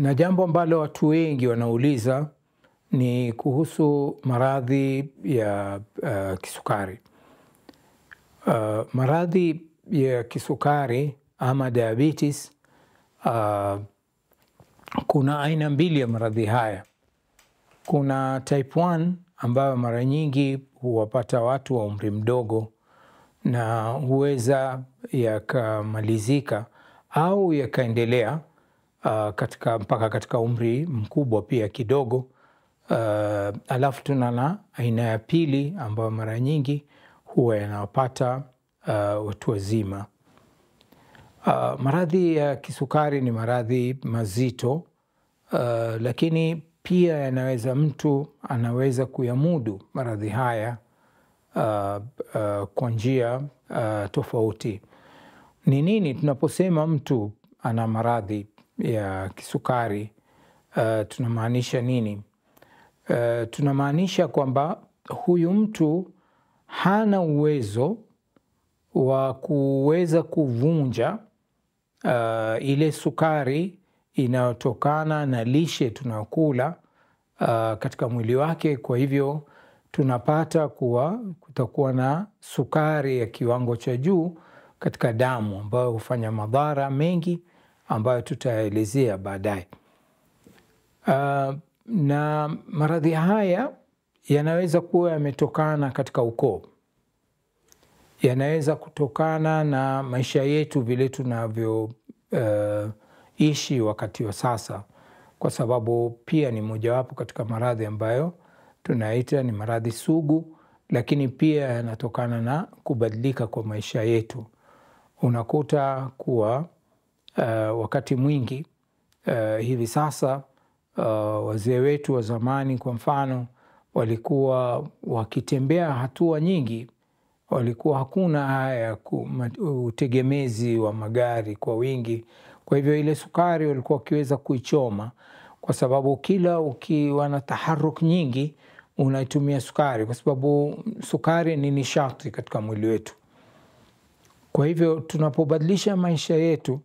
Na jambo ambalo watu wengi wanauliza ni kuhusu maradhi ya uh, kisukari. Uh, maradhi ya kisukari ama diabetes uh, kuna aina mbili ya maradhi haya. Kuna type 1 ambayo mara nyingi huwapata watu wa umri mdogo na huweza yakamalizika au yakaendelea uh, katika, mpaka katika umri mkubwa pia kidogo uh, alafu tuna na aina ya pili ambayo mara nyingi huwa yanawapata uh, watu wazima. Uh, maradhi ya kisukari ni maradhi mazito uh, lakini pia yanaweza mtu anaweza kuyamudu maradhi haya uh, uh, kwa njia uh, tofauti. Ni nini tunaposema mtu ana maradhi ya kisukari uh, tunamaanisha nini? Uh, tunamaanisha kwamba huyu mtu hana uwezo wa kuweza kuvunja uh, ile sukari inayotokana na lishe tunayokula uh, katika mwili wake. Kwa hivyo tunapata kuwa kutakuwa na sukari ya kiwango cha juu katika damu ambayo hufanya madhara mengi ambayo tutaelezea baadaye. Uh, na maradhi haya yanaweza kuwa yametokana katika ukoo, yanaweza kutokana na maisha yetu vile tunavyoishi eh, uh, wakati wa sasa, kwa sababu pia ni mojawapo katika maradhi ambayo tunaita ni maradhi sugu, lakini pia yanatokana na kubadilika kwa maisha yetu. Unakuta kuwa uh, wakati mwingi uh, hivi sasa uh, wazee wetu wa zamani kwa mfano walikuwa wakitembea hatua nyingi, walikuwa hakuna haya ya utegemezi wa magari kwa wingi. Kwa hivyo ile sukari walikuwa wakiweza kuichoma, kwa sababu kila ukiwa na taharuk nyingi unaitumia sukari, kwa sababu sukari ni nishati katika mwili wetu. Kwa hivyo tunapobadilisha maisha yetu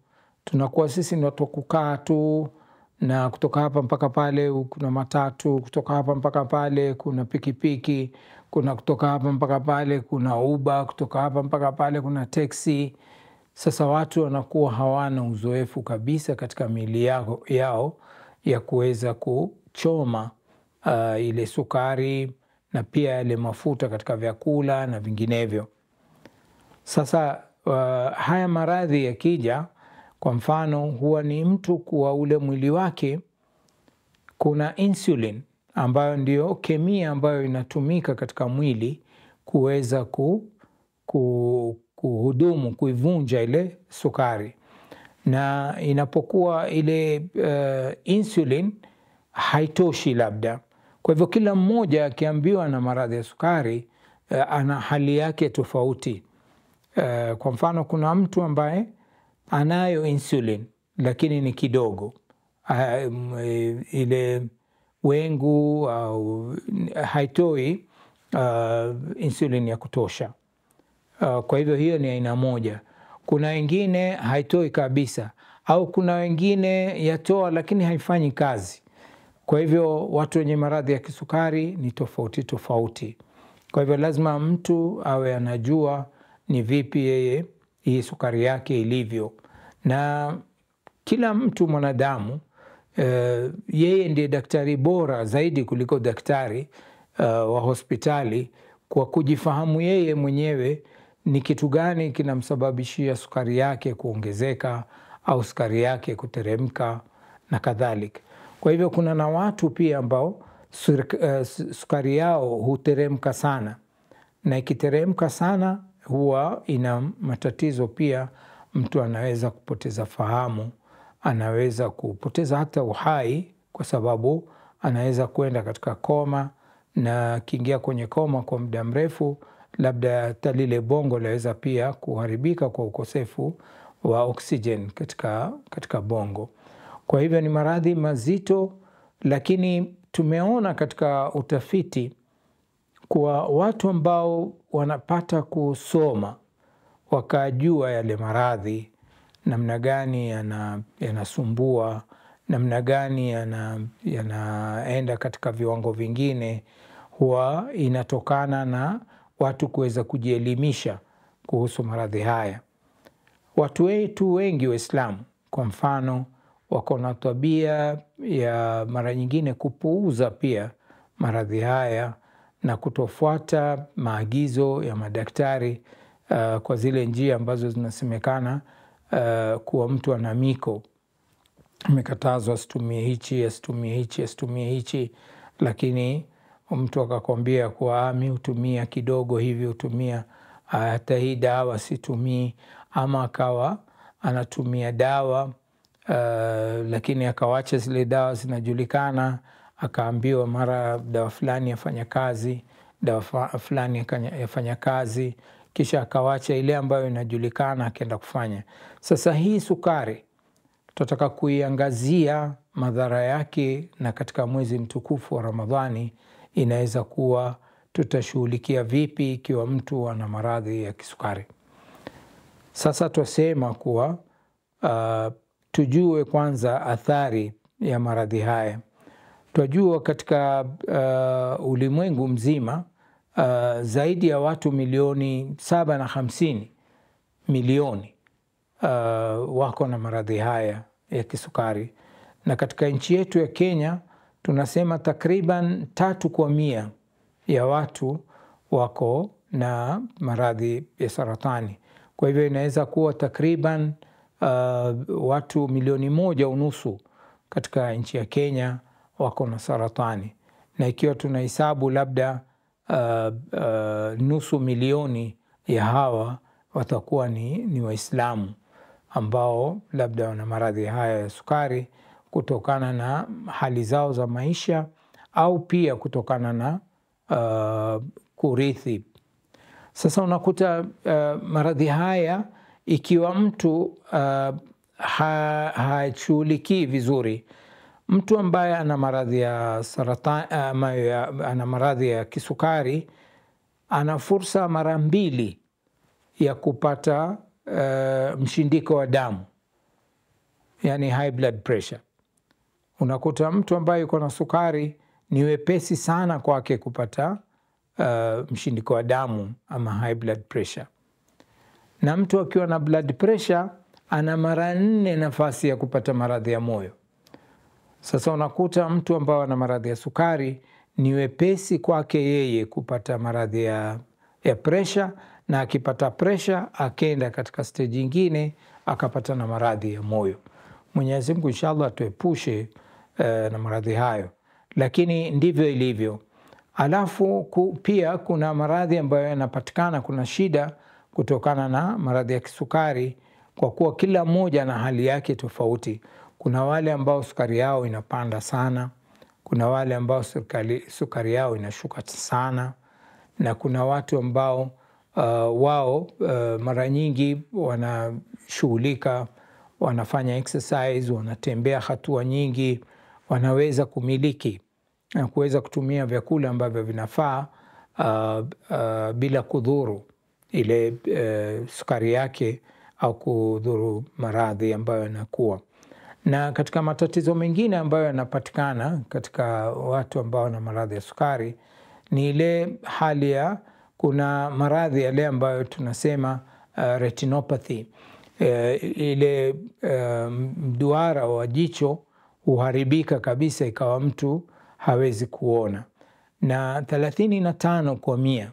tunakuwa sisi ni watu wa kukaa tu na kutoka hapa mpaka pale kuna matatu, kutoka hapa mpaka pale kuna pikipiki, kuna kutoka hapa mpaka pale kuna uba, kutoka hapa mpaka pale kuna teksi. Sasa watu wanakuwa hawana uzoefu kabisa katika miili yao, yao ya kuweza kuchoma uh, ile sukari na pia yale mafuta katika vyakula na vinginevyo. Sasa uh, haya maradhi yakija kwa mfano, huwa ni mtu kuwa ule mwili wake kuna insulin ambayo ndiyo kemia ambayo inatumika katika mwili kuweza ku, ku, kuhudumu kuivunja ile sukari, na inapokuwa ile uh, insulin haitoshi labda. Kwa hivyo kila mmoja akiambiwa na maradhi ya sukari uh, ana hali yake tofauti. Uh, kwa mfano kuna mtu ambaye anayo insulin lakini ni kidogo uh, ile wengu au haitoi uh, insulin ya kutosha uh, kwa hivyo hiyo ni aina moja kuna wengine haitoi kabisa au kuna wengine yatoa lakini haifanyi kazi kwa hivyo watu wenye maradhi ya kisukari ni tofauti tofauti kwa hivyo lazima mtu awe anajua ni vipi yeye hii sukari yake ilivyo, na kila mtu mwanadamu Uh, yeye ndiye daktari bora zaidi kuliko daktari uh, wa hospitali kwa kujifahamu yeye mwenyewe ni kitu gani kinamsababishia sukari yake kuongezeka au sukari yake kuteremka na kadhalika. Kwa hivyo kuna na watu pia ambao eh, sukari yao huteremka sana, na ikiteremka sana huwa ina matatizo pia. Mtu anaweza kupoteza fahamu, anaweza kupoteza hata uhai, kwa sababu anaweza kuenda katika koma, na akiingia kwenye koma kwa muda mrefu, labda hata lile bongo laweza pia kuharibika kwa ukosefu wa oksijen katika, katika bongo. Kwa hivyo ni maradhi mazito, lakini tumeona katika utafiti kuwa watu ambao wanapata kusoma wakajua yale maradhi namna gani yanasumbua yana namna gani yanaenda yana katika viwango vingine, huwa inatokana na watu kuweza kujielimisha kuhusu maradhi haya. Watu wetu wengi Waislamu kwa mfano, wako na tabia ya mara nyingine kupuuza pia maradhi haya na kutofuata maagizo ya madaktari uh, kwa zile njia ambazo zinasemekana uh, kuwa mtu ana miko amekatazwa asitumie hichi asitumie hichi asitumie hichi, lakini mtu akakwambia kuwa ah, mi hutumia kidogo hivi hutumia ah, hata hii dawa situmii, ama akawa anatumia dawa uh, lakini akawacha zile dawa zinajulikana akaambiwa mara dawa fulani yafanya kazi, dawa fulani yafanya kazi, kisha akawacha ile ambayo inajulikana akaenda kufanya. Sasa hii sukari tutataka kuiangazia madhara yake, na katika mwezi mtukufu wa Ramadhani inaweza kuwa tutashughulikia vipi ikiwa mtu ana maradhi ya kisukari. Sasa twasema kuwa uh, tujue kwanza athari ya maradhi haya. Twajua katika uh, ulimwengu mzima uh, zaidi ya watu milioni saba na hamsini milioni uh, wako na maradhi haya ya kisukari, na katika nchi yetu ya Kenya tunasema takriban tatu kwa mia ya watu wako na maradhi ya saratani. Kwa hivyo inaweza kuwa takriban uh, watu milioni moja unusu katika nchi ya Kenya wako na saratani, na ikiwa tunahesabu labda uh, uh, nusu milioni ya hawa watakuwa ni, ni Waislamu ambao labda wana maradhi haya ya sukari kutokana na hali zao za maisha au pia kutokana na uh, kurithi. Sasa unakuta uh, maradhi haya ikiwa mtu uh, hashughulikii vizuri Mtu ambaye ana maradhi ya saratani, eh, ana maradhi ya kisukari ana fursa mara mbili ya kupata uh, mshindiko wa damu, yani high blood pressure. Unakuta mtu ambaye yuko na sukari ni wepesi sana kwake kupata uh, mshindiko wa damu ama high blood pressure, na mtu akiwa na blood pressure ana mara nne nafasi ya kupata maradhi ya moyo. Sasa unakuta mtu ambao ana maradhi ya sukari ni wepesi kwake yeye kupata maradhi ya, ya presha, na akipata presha akenda katika steji ingine akapata na maradhi ya moyo. Mwenyezi Mungu inshallah atuepushe uh, na maradhi hayo, lakini ndivyo ilivyo. Alafu ku, pia kuna maradhi ambayo yanapatikana, kuna shida kutokana na maradhi ya kisukari, kwa kuwa kila mmoja na hali yake tofauti. Kuna wale ambao sukari yao inapanda sana, kuna wale ambao sukari, sukari yao inashuka sana, na kuna watu ambao uh, wao uh, mara nyingi wanashughulika, wanafanya exercise, wanatembea hatua nyingi, wanaweza kumiliki na kuweza kutumia vyakula ambavyo vinafaa uh, uh, bila kudhuru ile uh, sukari yake au kudhuru maradhi ambayo yanakuwa na katika matatizo mengine ambayo yanapatikana katika watu ambao wana maradhi ya sukari ni ile hali ya kuna maradhi yale ambayo tunasema uh, retinopathy uh, ile uh, um, mduara wa jicho huharibika kabisa, ikawa mtu hawezi kuona, na thelathini na tano kwa mia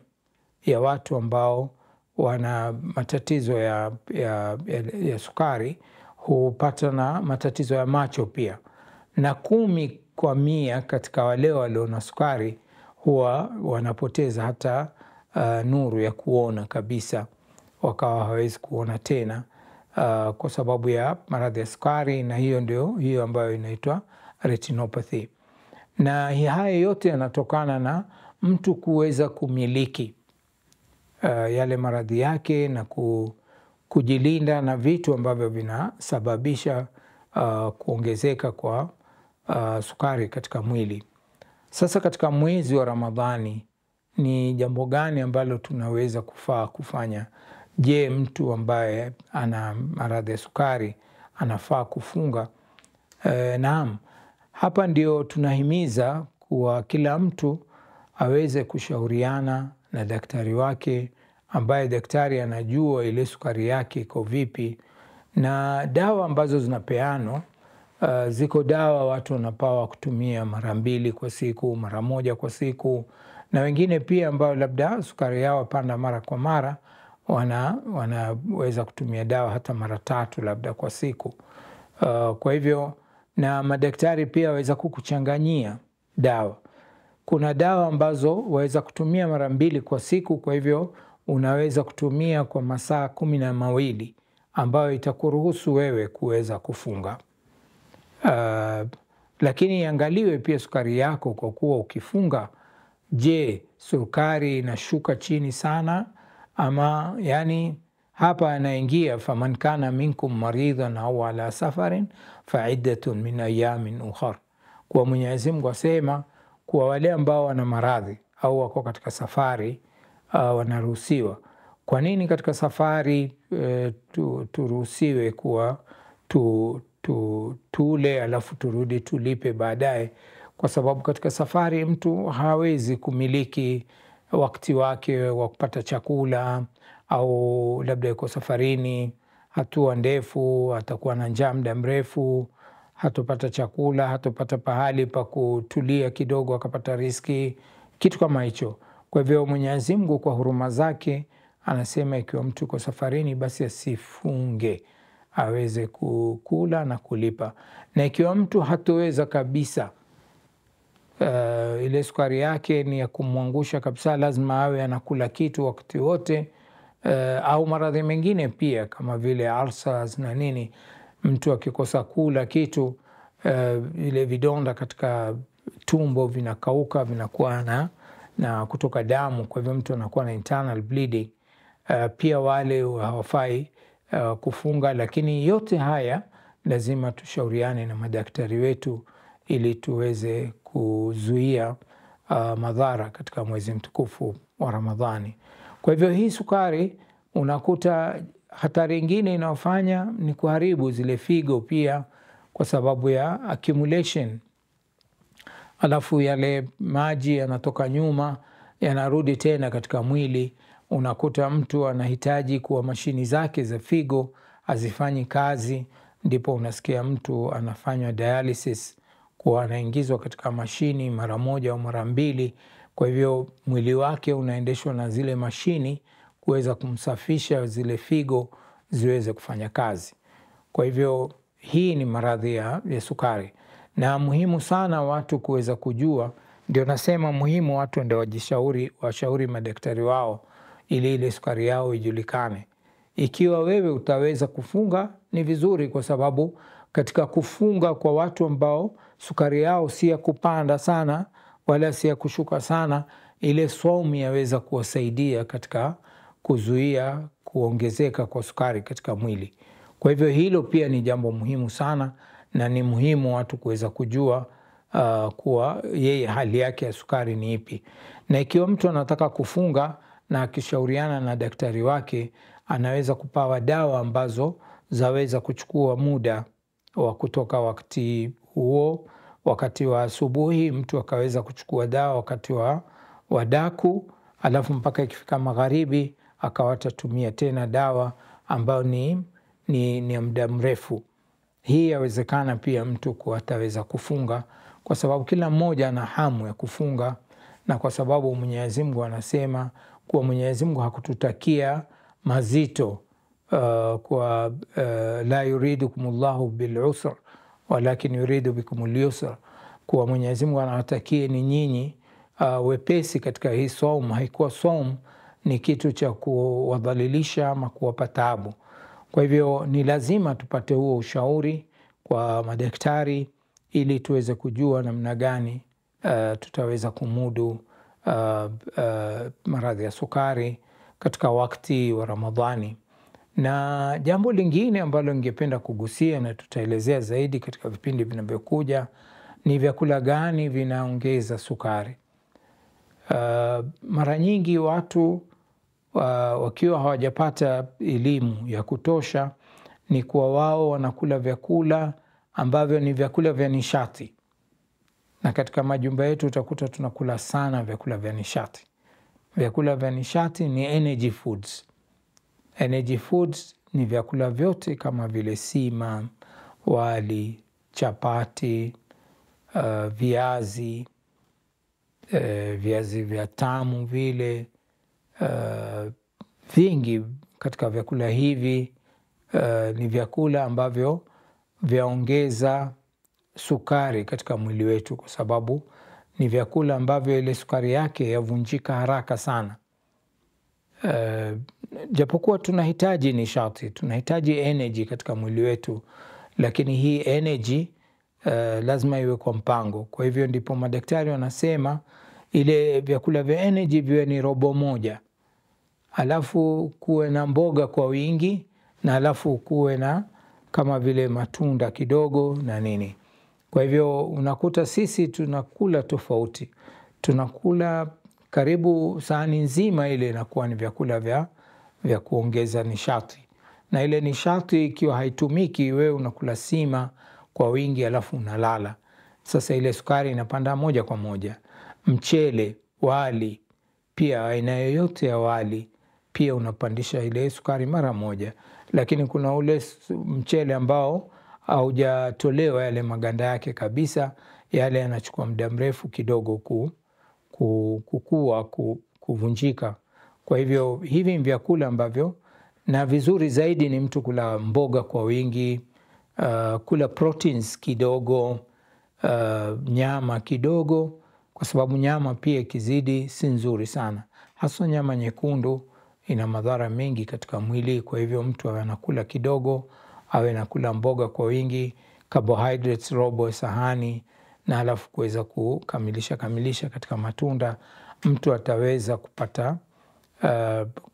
ya watu ambao wana matatizo ya, ya, ya, ya sukari hupata na matatizo ya macho pia, na kumi kwa mia katika wale walio na sukari huwa wanapoteza hata uh, nuru ya kuona kabisa, wakawa hawezi kuona tena uh, kwa sababu ya maradhi ya sukari, na hiyo ndio hiyo ambayo inaitwa retinopathy. Na haya yote yanatokana na mtu kuweza kumiliki uh, yale maradhi yake na ku kujilinda na vitu ambavyo vinasababisha uh, kuongezeka kwa uh, sukari katika mwili. Sasa katika mwezi wa Ramadhani ni jambo gani ambalo tunaweza kufaa kufanya? Je, mtu ambaye ana maradhi ya sukari anafaa kufunga? E, naam. Hapa ndio tunahimiza kuwa kila mtu aweze kushauriana na daktari wake ambaye daktari anajua ile sukari yake iko vipi, na dawa ambazo zinapeanwa uh, ziko dawa watu wanapawa kutumia mara mbili kwa siku, mara moja kwa siku, na wengine pia ambao labda sukari yao wapanda mara kwa mara wana wanaweza kutumia dawa hata mara tatu labda kwa siku. Uh, kwa hivyo na madaktari pia waweza kukuchanganyia dawa. Kuna dawa ambazo waweza kutumia mara mbili kwa siku, kwa hivyo unaweza kutumia kwa masaa kumi na mawili ambayo itakuruhusu wewe kuweza kufunga. Uh, lakini iangaliwe pia sukari yako, kwa kuwa ukifunga, je, sukari inashuka chini sana ama yani hapa anaingia faman kana minkum maridhan au ala safarin faiddatun min ayamin ukhar. Kwa Mwenyezi Mungu asema kuwa wale ambao wana maradhi au wako katika safari uh, wanaruhusiwa. Kwa nini katika safari turuhusiwe eh, tu, turuhusiwe kuwa tu, tu, tule alafu turudi tulipe baadaye? Kwa sababu katika safari mtu hawezi kumiliki wakati wake wa kupata chakula, au labda yuko safarini hatua ndefu, atakuwa na njaa muda mrefu, hatopata chakula, hatopata pahali pa kutulia kidogo akapata riski, kitu kama hicho. Kwa hivyo Mwenyezi Mungu kwa huruma zake anasema ikiwa mtu uko safarini, basi asifunge aweze kukula na kulipa, na ikiwa mtu hatoweza kabisa Uh, ile sukari yake ni ya kumwangusha kabisa, lazima awe anakula kitu wakati wote. Uh, au maradhi mengine pia kama vile ulcers na nini, mtu akikosa kula kitu uh, ile vidonda katika tumbo vinakauka vinakuwa na na kutoka damu, kwa hivyo mtu anakuwa na internal bleeding. Uh, pia wale hawafai uh, kufunga, lakini yote haya lazima tushauriane na madaktari wetu ili tuweze kuzuia uh, madhara katika mwezi mtukufu wa Ramadhani. Kwa hivyo hii sukari unakuta hatari ingine inayofanya ni kuharibu zile figo pia, kwa sababu ya accumulation alafu yale maji yanatoka nyuma yanarudi tena katika mwili. Unakuta mtu anahitaji kuwa mashini zake za figo hazifanyi kazi, ndipo unasikia mtu anafanywa dialysis, kuwa anaingizwa katika mashini mara moja au mara mbili. Kwa hivyo mwili wake unaendeshwa na zile mashini kuweza kumsafisha zile figo ziweze kufanya kazi. Kwa hivyo hii ni maradhi ya sukari na muhimu sana watu kuweza kujua. Ndio nasema muhimu watu ndio wajishauri, washauri madaktari wao ili ile sukari yao ijulikane. Ikiwa wewe utaweza kufunga ni vizuri, kwa sababu katika kufunga kwa watu ambao sukari yao si ya kupanda sana wala si ya kushuka sana, ile saumu yaweza kuwasaidia katika kuzuia kuongezeka kwa sukari katika mwili. Kwa hivyo hilo pia ni jambo muhimu sana na ni muhimu watu kuweza kujua uh, kuwa yeye hali yake ya sukari ni ipi, na ikiwa mtu anataka kufunga na akishauriana na daktari wake anaweza kupawa dawa ambazo zaweza kuchukua muda wa kutoka wakati huo, wakati wa asubuhi mtu akaweza kuchukua dawa wakati wa wadaku, alafu mpaka ikifika magharibi akawa atatumia tena dawa ambayo ni, ni, ni muda mrefu. Hii yawezekana pia mtu kuwa ataweza kufunga, kwa sababu kila mmoja ana hamu ya kufunga, na kwa sababu Mwenyezi Mungu anasema kuwa Mwenyezi Mungu hakututakia mazito uh, kwa uh, la yuridukum llahu bilusr walakin yuridu bikum lyusr, kuwa Mwenyezi Mungu anawatakie ni nyinyi uh, wepesi katika hii somu. Haikuwa somu ni kitu cha kuwadhalilisha ama kuwapa taabu. Kwa hivyo ni lazima tupate huo ushauri kwa madaktari ili tuweze kujua namna gani uh, tutaweza kumudu uh, uh, maradhi ya sukari katika wakati wa Ramadhani. Na jambo lingine ambalo ningependa kugusia na tutaelezea zaidi katika vipindi vinavyokuja ni vyakula gani vinaongeza sukari. Uh, mara nyingi watu wakiwa hawajapata elimu ya kutosha, ni kuwa wao wanakula vyakula ambavyo ni vyakula vya nishati, na katika majumba yetu utakuta tunakula sana vyakula vya nishati. Vyakula vya nishati ni energy foods. Energy foods ni vyakula vyote kama vile sima, wali, chapati, uh, viazi, uh, viazi vya tamu vile uh, vingi katika vyakula hivi uh, ni vyakula ambavyo vyaongeza sukari katika mwili wetu, kwa sababu ni vyakula ambavyo ile sukari yake yavunjika haraka sana. Uh, japokuwa tunahitaji nishati, tunahitaji energy katika mwili wetu, lakini hii energy uh, lazima iwe kwa mpango. Kwa hivyo ndipo madaktari wanasema ile vyakula vya energy viwe ni robo moja, alafu kuwe na mboga kwa wingi, na alafu kuwe na kama vile matunda kidogo na nini. Kwa hivyo unakuta sisi tunakula tofauti, tunakula karibu sahani nzima ile inakuwa ni vyakula vya, vya kuongeza nishati, na ile nishati ikiwa haitumiki, wewe unakula sima kwa wingi alafu unalala. Sasa ile sukari inapanda moja kwa moja mchele, wali, pia aina yoyote ya wali, pia unapandisha ile sukari mara moja. Lakini kuna ule mchele ambao haujatolewa yale maganda yake kabisa, yale yanachukua muda mrefu kidogo ku, ku, kukua ku, kuvunjika. Kwa hivyo hivi ni vyakula ambavyo, na vizuri zaidi ni mtu kula mboga kwa wingi, uh, kula proteins kidogo, uh, nyama kidogo kwa sababu nyama pia ikizidi si nzuri sana, hasa nyama nyekundu ina madhara mengi katika mwili. Kwa hivyo mtu awe anakula kidogo, awe anakula mboga kwa wingi, carbohydrates robo sahani, na alafu kuweza kukamilisha kamilisha katika matunda, mtu ataweza kupata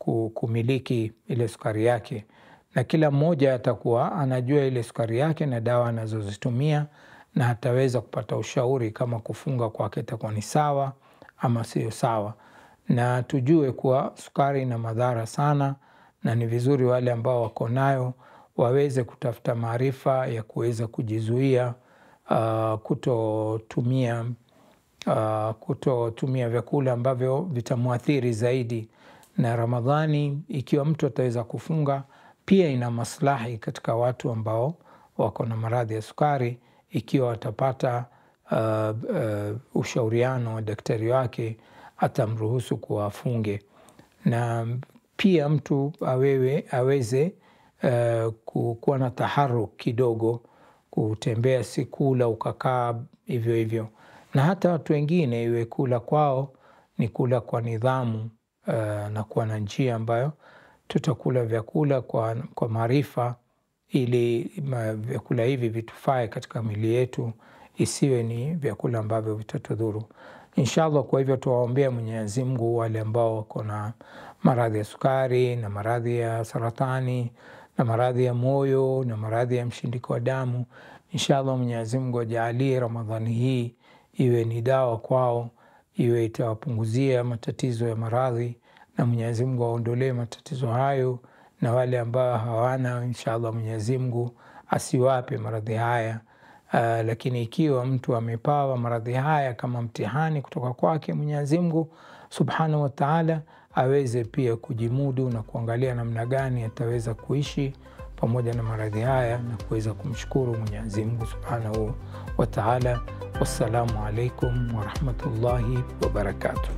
uh, kumiliki ile sukari yake, na kila mmoja atakuwa anajua ile sukari yake na dawa anazozitumia na ataweza kupata ushauri kama kufunga kwake itakuwa ni sawa ama sio sawa, na tujue kuwa sukari ina madhara sana, na ni vizuri wale ambao wako nayo waweze kutafuta maarifa ya kuweza kujizuia uh, kutotumia uh, kutotumia vyakula ambavyo vitamwathiri zaidi. Na Ramadhani, ikiwa mtu ataweza kufunga, pia ina maslahi katika watu ambao wako na maradhi ya sukari ikiwa atapata uh, uh, ushauriano wa daktari wake atamruhusu kuwa afunge, na pia mtu awewe, aweze uh, kuwa na taharuk kidogo, kutembea, si kula ukakaa hivyo hivyo. Na hata watu wengine iwe kula kwao ni kula kwa nidhamu uh, na kuwa na njia ambayo tutakula vyakula kwa, kwa maarifa ili vyakula hivi vitufae katika mili yetu, isiwe ni vyakula ambavyo vitatudhuru inshallah. Kwa hivyo tuwaombea Mwenyezi Mungu wale ambao wako na maradhi ya sukari na maradhi ya saratani na maradhi ya moyo na maradhi ya mshindiko wa damu. Inshallah, Mwenyezi Mungu ajaalie Ramadhani hii iwe ni dawa kwao, iwe itawapunguzia matatizo ya maradhi, na Mwenyezi Mungu aondolee matatizo hayo na wale ambao hawana, insha allah Mwenyezi Mungu asiwape maradhi haya. Uh, lakini ikiwa mtu amepawa maradhi haya kama mtihani kutoka kwake Mwenyezi Mungu subhanahu wa taala, aweze pia kujimudu na kuangalia namna gani ataweza kuishi pamoja na maradhi haya na kuweza kumshukuru Mwenyezi Mungu subhanahu wa taala. Wassalamu alaikum warahmatullahi wabarakatuh.